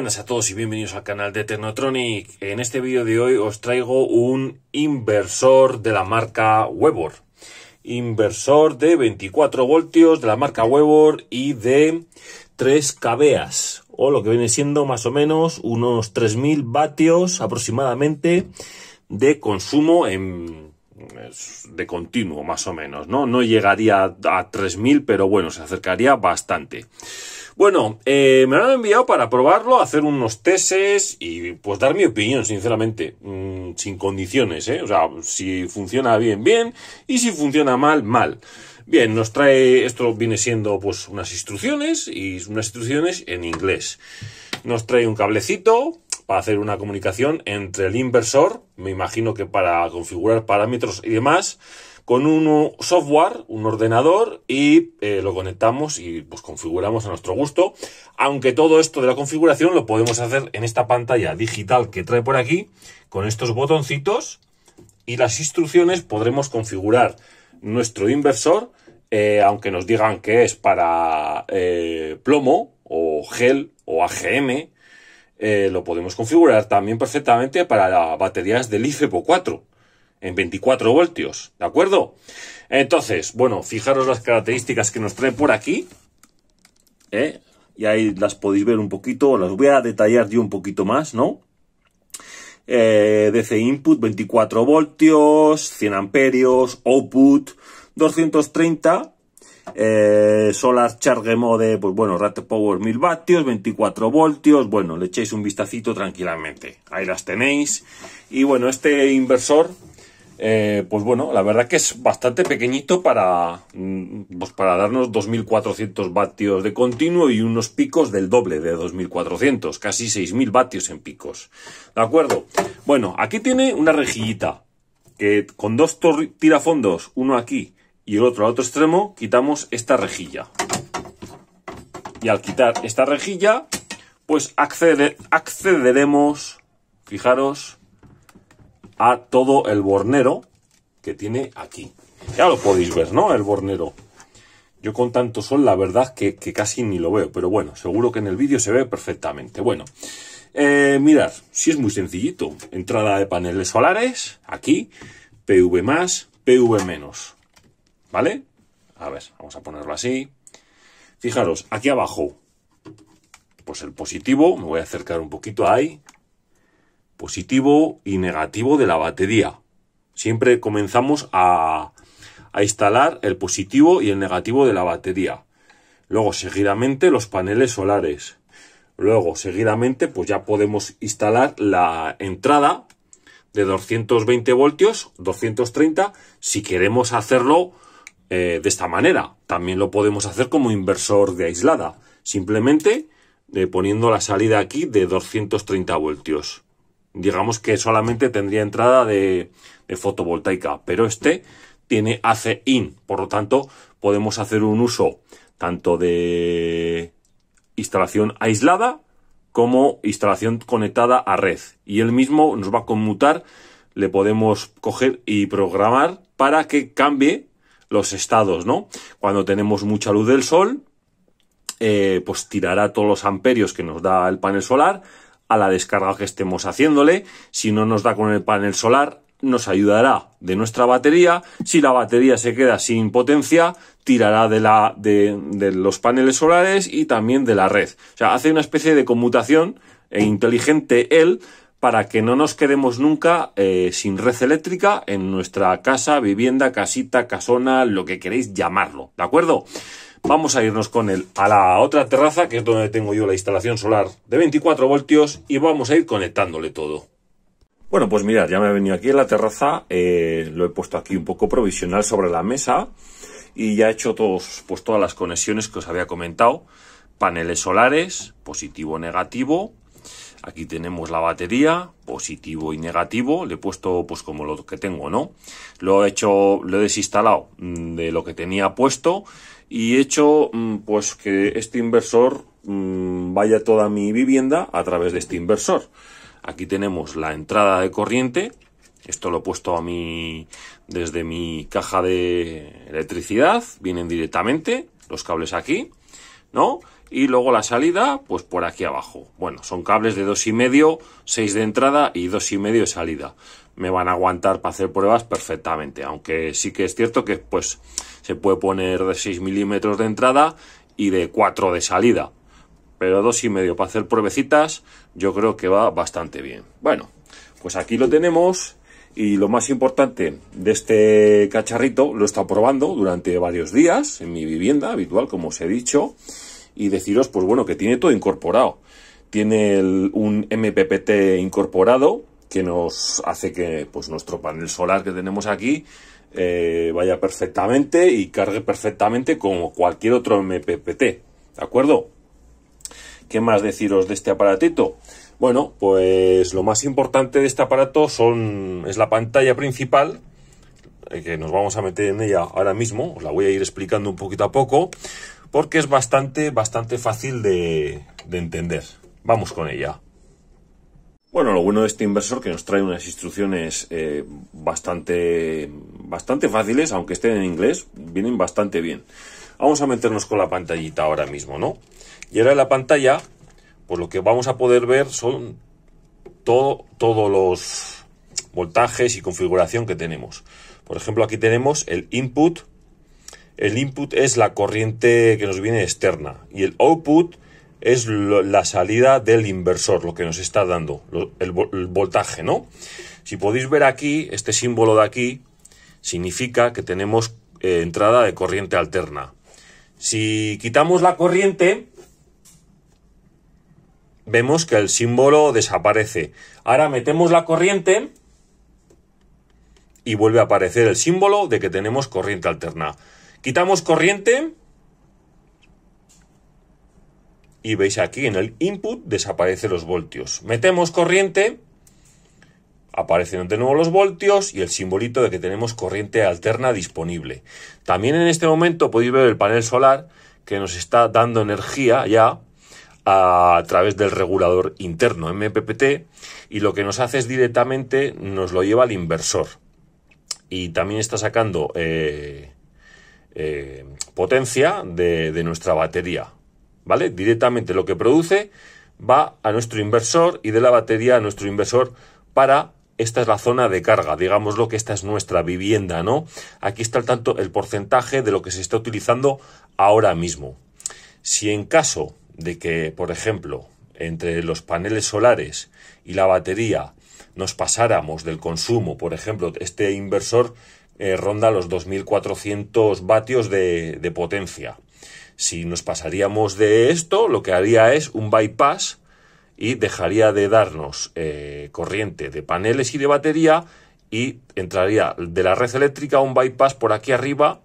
buenas a todos y bienvenidos al canal de Technotronic. En este vídeo de hoy os traigo un inversor de la marca Webor. Inversor de 24 voltios de la marca Webor y de 3 cabeas. O lo que viene siendo más o menos unos 3000 vatios aproximadamente de consumo de continuo más o menos, No llegaría a 3000, pero bueno, se acercaría bastante. Bueno, eh, me lo han enviado para probarlo, hacer unos testes y pues dar mi opinión, sinceramente, mm, sin condiciones, ¿eh? O sea, si funciona bien, bien, y si funciona mal, mal. Bien, nos trae, esto viene siendo pues unas instrucciones y unas instrucciones en inglés. Nos trae un cablecito para hacer una comunicación entre el inversor, me imagino que para configurar parámetros y demás, con un software, un ordenador, y eh, lo conectamos y pues configuramos a nuestro gusto. Aunque todo esto de la configuración lo podemos hacer en esta pantalla digital que trae por aquí, con estos botoncitos y las instrucciones podremos configurar nuestro inversor, eh, aunque nos digan que es para eh, plomo o gel o AGM, lo podemos configurar también perfectamente para baterías del IFEPO 4 en 24 voltios, ¿de acuerdo? Entonces, bueno, fijaros las características que nos trae por aquí, ¿eh? y ahí las podéis ver un poquito, las voy a detallar yo un poquito más, ¿no? Eh, DC input 24 voltios, 100 amperios, output 230, eh, Solar Charge Mode, pues bueno, RAT Power 1000 vatios, 24 voltios, bueno, le echéis un vistacito tranquilamente. Ahí las tenéis. Y bueno, este inversor eh, pues bueno, la verdad que es bastante pequeñito para, mm, pues para darnos 2.400 vatios de continuo y unos picos del doble de 2.400, casi 6.000 vatios en picos. ¿De acuerdo? Bueno, aquí tiene una rejillita que con dos tirafondos, uno aquí y el otro al otro extremo, quitamos esta rejilla. Y al quitar esta rejilla, pues accederemos, fijaros, a todo el bornero que tiene aquí. Ya lo podéis ver, ¿no? El bornero. Yo con tanto sol, la verdad, que, casi ni lo veo. Pero bueno, seguro que en el vídeo se ve perfectamente. Bueno, eh, mirad, si es muy sencillito. Entrada de paneles solares, aquí, PV+, PV-. ¿Vale? A ver, vamos a ponerlo así. Fijaros, aquí abajo, pues el positivo, me voy a acercar un poquito ahí, positivo y negativo de la batería. Siempre comenzamos a, instalar el positivo y el negativo de la batería. Luego, seguidamente, los paneles solares. Luego, seguidamente, pues ya podemos instalar la entrada de 220 voltios, 230, si queremos hacerlo eh, de esta manera. También lo podemos hacer como inversor de aislada, simplemente eh, poniendo la salida aquí de 230 voltios digamos que solamente tendría entrada de, fotovoltaica, pero este tiene AC in, por lo tanto podemos hacer un uso tanto de instalación aislada como instalación conectada a red y él mismo nos va a conmutar, le podemos coger y programar para que cambie los estados, ¿no? Cuando tenemos mucha luz del sol, eh, pues tirará todos los amperios que nos da el panel solar, a la descarga que estemos haciéndole. Si no nos da con el panel solar, nos ayudará de nuestra batería. Si la batería se queda sin potencia, tirará de, la, de, los paneles solares y también de la red. O sea, hace una especie de conmutación e inteligente él para que no nos quedemos nunca eh, sin red eléctrica en nuestra casa, vivienda, casita, casona, lo que queréis llamarlo. ¿De acuerdo? Vamos a irnos con él a la otra terraza, que es donde tengo yo la instalación solar de 24 voltios, y vamos a ir conectándole todo. Bueno, pues mirad, ya me ha venido aquí la terraza, eh, lo he puesto aquí un poco provisional sobre la mesa y ya he hecho todos, pues todas las conexiones que os había comentado. Paneles solares, positivo, negativo. Aquí tenemos la batería, positivo y negativo. Le he puesto pues como lo que tengo, ¿no? Lo he hecho, lo he desinstalado mm, de lo que tenía puesto y hecho mm, pues que este inversor mm, vaya toda mi vivienda a través de este inversor. Aquí tenemos la entrada de corriente, esto lo he puesto a mí desde mi caja de electricidad, vienen directamente los cables aquí, ¿no? Y luego la salida, pues por aquí abajo. Bueno, son cables de dos y medio, 6 de entrada y dos y medio de salida me van a aguantar para hacer pruebas perfectamente. Aunque sí que es cierto que pues se puede poner de 6 milímetros de entrada y de 4 de salida. Pero dos y medio para hacer pruebecitas yo creo que va bastante bien. Bueno, pues aquí lo tenemos y lo más importante de este cacharrito lo he estado probando durante varios días en mi vivienda habitual, como os he dicho, y deciros, pues bueno, que tiene todo incorporado. Tiene un MPPT incorporado, que nos hace que pues, nuestro panel solar que tenemos aquí eh, vaya perfectamente y cargue perfectamente como cualquier otro MPPT. ¿De acuerdo? ¿Qué más deciros de este aparatito? Bueno, pues lo más importante de este aparato son, es la pantalla principal, eh, que nos vamos a meter en ella ahora mismo, os la voy a ir explicando un poquito a poco, porque es bastante, bastante fácil de entender. Vamos con ella. Bueno, lo bueno de este inversor que nos trae unas instrucciones eh, bastante, bastante fáciles, aunque estén en inglés, vienen bastante bien. Vamos a meternos con la pantallita ahora mismo, ¿no? Y ahora en la pantalla, pues lo que vamos a poder ver son todo, todos los voltajes y configuración que tenemos. Por ejemplo, aquí tenemos el input. El input es la corriente que nos viene externa y el output es la salida del inversor, lo que nos está dando, el, voltaje, ¿no? Si podéis ver aquí, este símbolo de aquí significa que tenemos eh, entrada de corriente alterna. Si quitamos la corriente, vemos que el símbolo desaparece. Ahora metemos la corriente y vuelve a aparecer el símbolo de que tenemos corriente alterna. Quitamos corriente y veis aquí en el input desaparecen los voltios. Metemos corriente, aparecen de nuevo los voltios y el simbolito de que tenemos corriente alterna disponible. También en este momento podéis ver el panel solar que nos está dando energía ya a través del regulador interno MPPT y lo que nos hace es directamente nos lo lleva al inversor y también está sacando eh, eh, potencia de nuestra batería ¿vale? Directamente lo que produce va a nuestro inversor y de la batería a nuestro inversor para esta es la zona de carga, lo que esta es nuestra vivienda, ¿no? Aquí está el tanto el porcentaje de lo que se está utilizando ahora mismo. Si en caso de que, por ejemplo, entre los paneles solares y la batería nos pasáramos del consumo, por ejemplo, este inversor eh, ronda los 2.400 vatios de potencia si nos pasaríamos de esto, lo que haría es un bypass y dejaría de darnos eh, corriente de paneles y de batería y entraría de la red eléctrica un bypass por aquí arriba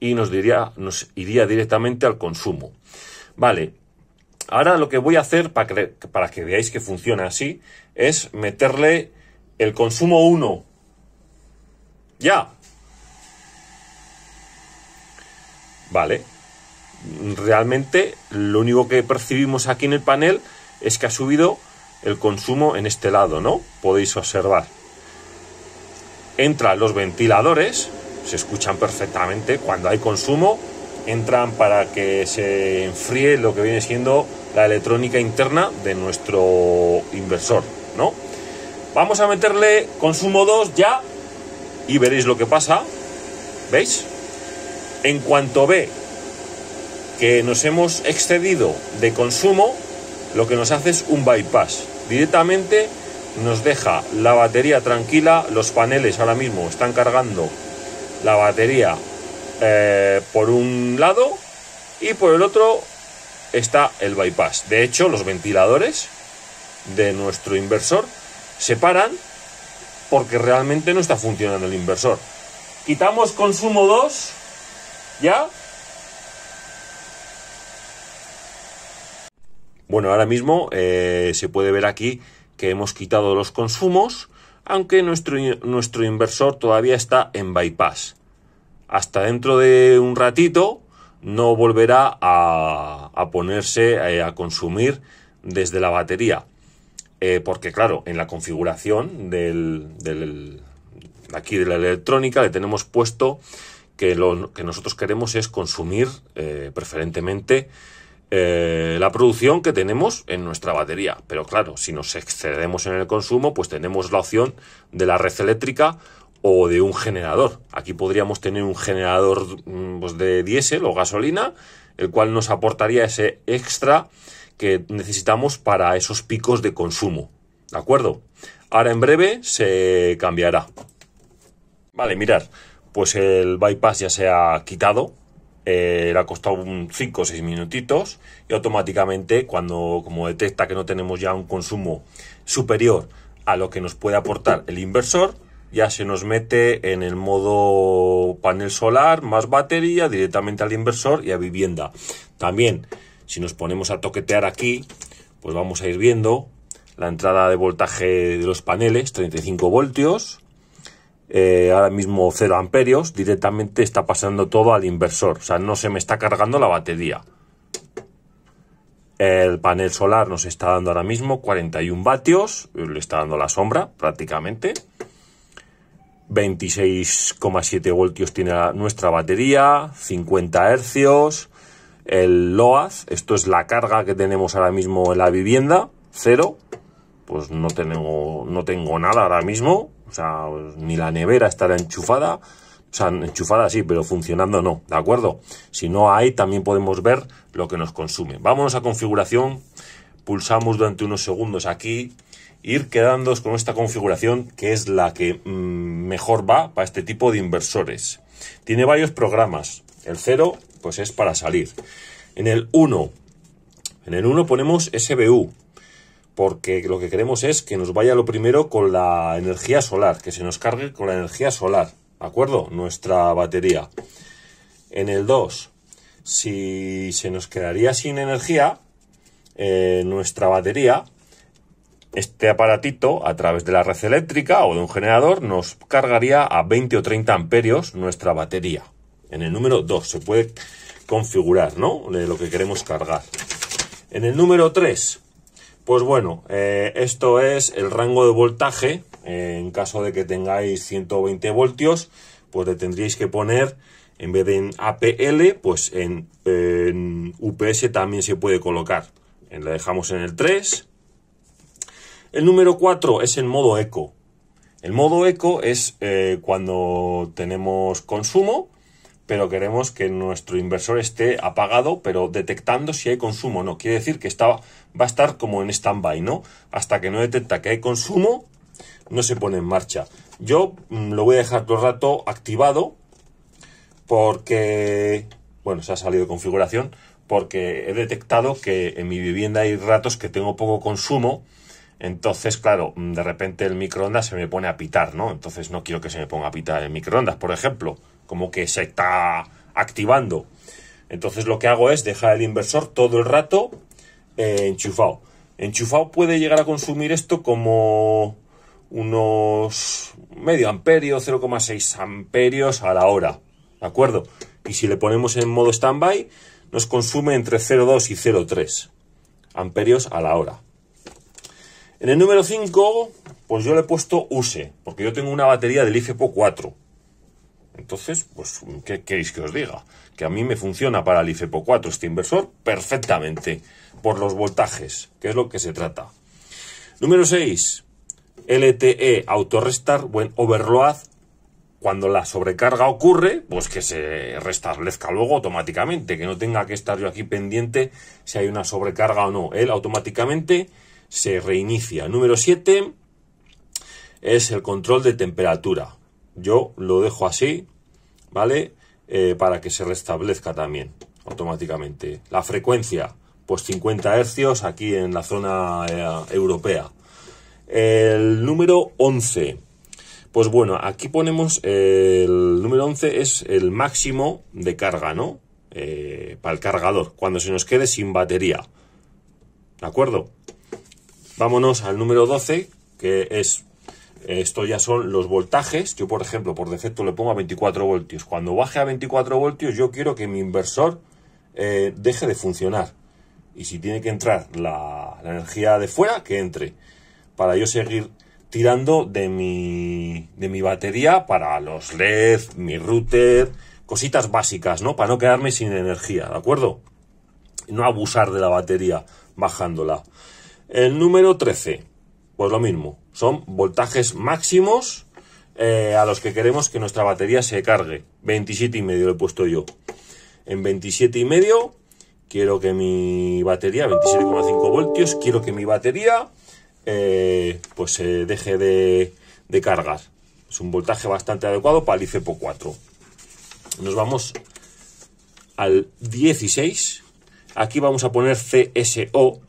y nos, diría, nos iría directamente al consumo. Vale, ahora lo que voy a hacer para que, para que veáis que funciona así es meterle el consumo 1. Ya. Vale, realmente lo único que percibimos aquí en el panel es que ha subido el consumo en este lado, ¿no? Podéis observar. Entran los ventiladores, se escuchan perfectamente cuando hay consumo, entran para que se enfríe lo que viene siendo la electrónica interna de nuestro inversor, ¿no? Vamos a meterle consumo 2 ya y veréis lo que pasa. ¿Veis? En cuanto ve que nos hemos excedido de consumo, lo que nos hace es un bypass. Directamente nos deja la batería tranquila, los paneles ahora mismo están cargando la batería eh, por un lado y por el otro está el bypass. De hecho, los ventiladores de nuestro inversor se paran porque realmente no está funcionando el inversor. Quitamos consumo 2 ya Bueno, ahora mismo eh, se puede ver aquí que hemos quitado los consumos, aunque nuestro, nuestro inversor todavía está en bypass. Hasta dentro de un ratito no volverá a, ponerse eh, a consumir desde la batería. Eh, porque claro, en la configuración del, del, aquí de la electrónica le tenemos puesto que lo que nosotros queremos es consumir preferentemente eh, la producción que tenemos en nuestra batería. Pero claro, si nos excedemos en el consumo, pues tenemos la opción de la red eléctrica o de un generador. Aquí podríamos tener un generador mm, pues de diésel o gasolina, el cual nos aportaría ese extra que necesitamos para esos picos de consumo. ¿De acuerdo? Ahora en breve se cambiará. Vale, mirar, pues el bypass ya se ha quitado, eh, le ha costado un 5 o 6 minutitos y automáticamente cuando como detecta que no tenemos ya un consumo superior a lo que nos puede aportar el inversor, ya se nos mete en el modo panel solar, más batería, directamente al inversor y a vivienda. También, si nos ponemos a toquetear aquí, pues vamos a ir viendo la entrada de voltaje de los paneles, 35 voltios, eh, ahora mismo 0 amperios, directamente está pasando todo al inversor, o sea, no se me está cargando la batería. El panel solar nos está dando ahora mismo 41 vatios, le está dando la sombra prácticamente. 26,7 voltios tiene nuestra batería, 50 hercios, el LOAZ, esto es la carga que tenemos ahora mismo en la vivienda, 0 pues no tengo, no tengo nada ahora mismo, o sea, ni la nevera estará enchufada, o sea, enchufada sí, pero funcionando no, ¿de acuerdo? Si no hay, también podemos ver lo que nos consume. Vámonos a configuración, pulsamos durante unos segundos aquí, ir quedándonos con esta configuración que es la que mm, mejor va para este tipo de inversores. Tiene varios programas. El 0, pues es para salir. En el 1, en el 1 ponemos SBU, porque lo que queremos es que nos vaya lo primero con la energía solar, que se nos cargue con la energía solar, ¿de acuerdo? Nuestra batería. En el 2, si se nos quedaría sin energía, eh, nuestra batería, este aparatito, a través de la red eléctrica o de un generador, nos cargaría a 20 o 30 amperios nuestra batería. En el número 2 se puede configurar, ¿no? lo que queremos cargar. En el número 3, pues bueno, eh, esto es el rango de voltaje. Eh, en caso de que tengáis 120 voltios, pues le tendríais que poner, en vez de en APL, pues en, UPS también se puede colocar. la dejamos en el 3. El número 4 es el modo eco. El modo eco es eh, cuando tenemos consumo pero queremos que nuestro inversor esté apagado, pero detectando si hay consumo o no. Quiere decir que va a estar como en stand-by, ¿no? Hasta que no detecta que hay consumo, no se pone en marcha. Yo mm, lo voy a dejar todo el rato activado porque, bueno, se ha salido de configuración, porque he detectado que en mi vivienda hay ratos que tengo poco consumo. Entonces, claro, mm, de repente el microondas se me pone a pitar, ¿no? Entonces no quiero que se me ponga a pitar el microondas, por ejemplo como que se está activando. Entonces lo que hago es dejar el inversor todo el rato eh, enchufado. Enchufado puede llegar a consumir esto como unos medio amperio, 0,6 amperios a la hora. ¿De acuerdo? Y si le ponemos en modo standby, nos consume entre 0,2 y 0,3 amperios a la hora. En el número 5, pues yo le he puesto use, porque yo tengo una batería del IFEPO 4. Entonces, pues, ¿qué queréis que os diga? Que a mí me funciona para el IFEPO 4 este inversor perfectamente, por los voltajes, que es lo que se trata. Número 6. LTE autorrestar, buen overload. Cuando la sobrecarga ocurre, pues que se restablezca luego automáticamente, que no tenga que estar yo aquí pendiente si hay una sobrecarga o no. Él automáticamente se reinicia. Número 7 es el control de temperatura. Yo lo dejo así ¿vale? Eh, para que se restablezca también automáticamente. La frecuencia, pues 50 Hz aquí en la zona eh, europea. El número 11. Pues bueno, aquí ponemos eh, el número 11 es el máximo de carga, ¿no? para el cargador, cuando se nos quede sin batería. ¿De acuerdo? Vámonos al número 12, que es esto ya son los voltajes. Yo, por ejemplo, por defecto le pongo a 24 voltios. Cuando baje a 24 voltios, yo quiero que mi inversor eh, deje de funcionar. Y si tiene que entrar la, energía de fuera, que entre. Para yo seguir tirando de mi, de mi batería para los LED, mi router, cositas básicas, ¿no? Para no quedarme sin energía, ¿de acuerdo? No abusar de la batería bajándola. El número 13. Pues lo mismo, son voltajes máximos eh, a los que queremos que nuestra batería se cargue. 27 y medio he puesto yo. En 27 y medio quiero que mi batería, 27,5 voltios, quiero que mi batería eh, pues se deje de, de, cargar. Es un voltaje bastante adecuado para el ICEPO 4. Nos vamos al 16. Aquí vamos a poner CSO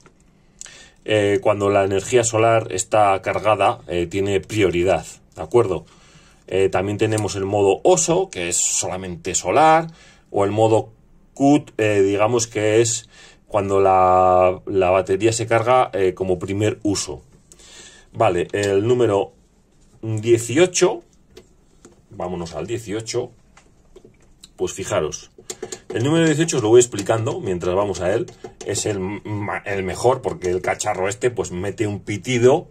eh, cuando la energía solar está cargada, eh, tiene prioridad, ¿de acuerdo? Eh, también tenemos el modo oso, que es solamente solar, o el modo cut, digamos que es cuando la batería se carga como primer uso. Vale, el número 18, vámonos al 18, pues fijaros, el número 18 os lo voy explicando mientras vamos a él. Es el, mejor porque el cacharro este pues mete un pitido.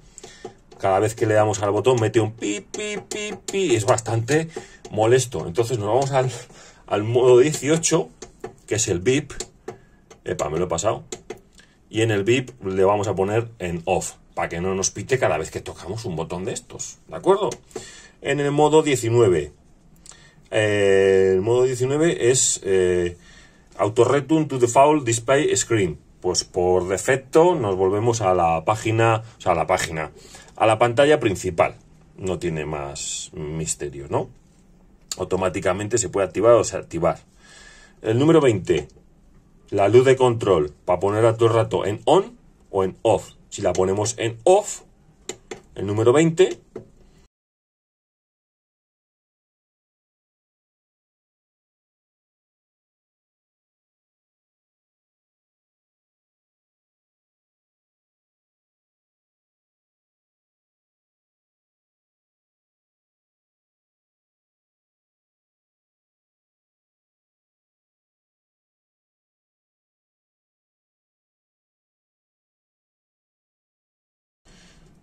Cada vez que le damos al botón mete un pi, pi, pi, pi. Es bastante molesto. Entonces nos vamos al, al modo 18, que es el VIP. Epa, me lo he pasado. Y en el VIP le vamos a poner en off, para que no nos pite cada vez que tocamos un botón de estos. ¿De acuerdo? En el modo 19 eh, el modo 19 es eh, auto return to Default Display Screen. Pues por defecto nos volvemos a la página, o sea, a la página, a la pantalla principal. No tiene más misterio, ¿no? Automáticamente se puede activar o desactivar. El número 20, la luz de control, para poner a todo el rato en on o en off. Si la ponemos en off, el número 20,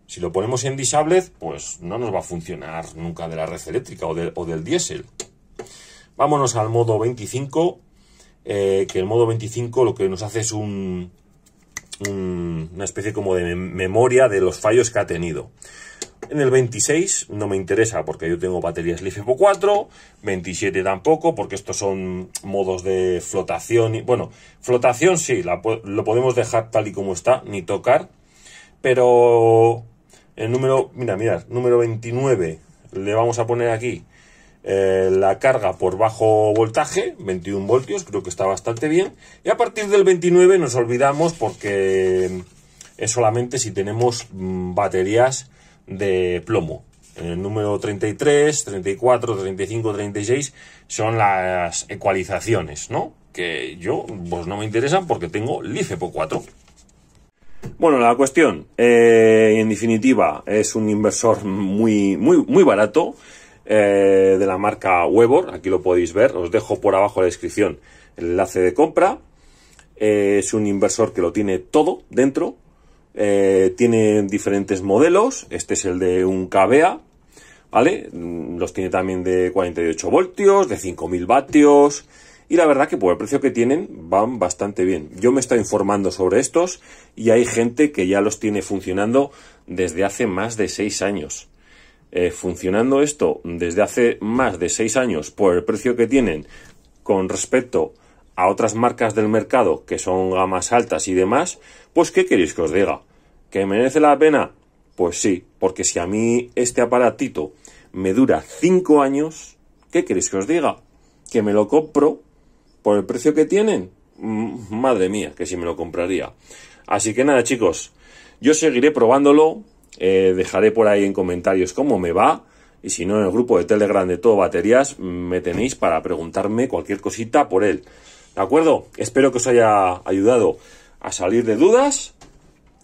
Si lo ponemos en disabled, pues no nos va a funcionar nunca de la red eléctrica o, o del diésel. Vámonos al modo 25, eh, que el modo 25 lo que nos hace es un, una especie como de memoria de los fallos que ha tenido. En el 26 no me interesa porque yo tengo baterías LiFePO 4, 27 tampoco porque estos son modos de flotación. Y, bueno, flotación sí, lo podemos dejar tal y como está, ni tocar, pero el número, mira, mira número 29, le vamos a poner aquí eh, la carga por bajo voltaje, 21 voltios, creo que está bastante bien. Y a partir del 29 nos olvidamos porque es solamente si tenemos mm, baterías de plomo. El número 33, 34, 35, 36 son las ecualizaciones, ¿no? Que yo, pues no me interesan porque tengo LIFEPO 4. Bueno, la cuestión, eh, en definitiva, es un inversor muy, muy, muy barato eh, de la marca Webor. Aquí lo podéis ver. Os dejo por abajo la descripción el enlace de compra. Eh, es un inversor que lo tiene todo dentro. tiene diferentes modelos. Este es el de un KBA. ¿Vale? Mm, los tiene también de 48 voltios, de 5000 vatios. Y la verdad que por el precio que tienen van bastante bien. Yo me estoy informando sobre estos y hay gente que ya los tiene funcionando desde hace más de seis años. Eh, funcionando esto desde hace más de seis años por el precio que tienen con respecto a otras marcas del mercado que son gamas altas y demás, pues ¿qué queréis que os diga? ¿Que merece la pena? Pues sí, porque si a mí este aparatito me dura cinco años, ¿qué queréis que os diga? Que me lo compro por el precio que tienen, madre mía, que si me lo compraría. Así que nada, chicos, yo seguiré probándolo. Eh, dejaré por ahí en comentarios cómo me va. Y si no, en el grupo de Telegram de todo baterías mm, me tenéis para preguntarme cualquier cosita por él. ¿De acuerdo? Espero que os haya ayudado a salir de dudas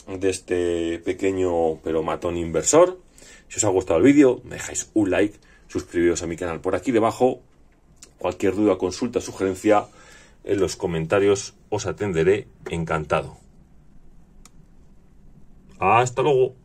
de este pequeño pero matón inversor. Si os ha gustado el vídeo, dejáis un like, suscribiros a mi canal por aquí debajo Cualquier duda, consulta, sugerencia, en los comentarios os atenderé encantado. ¡Ah, hasta luego.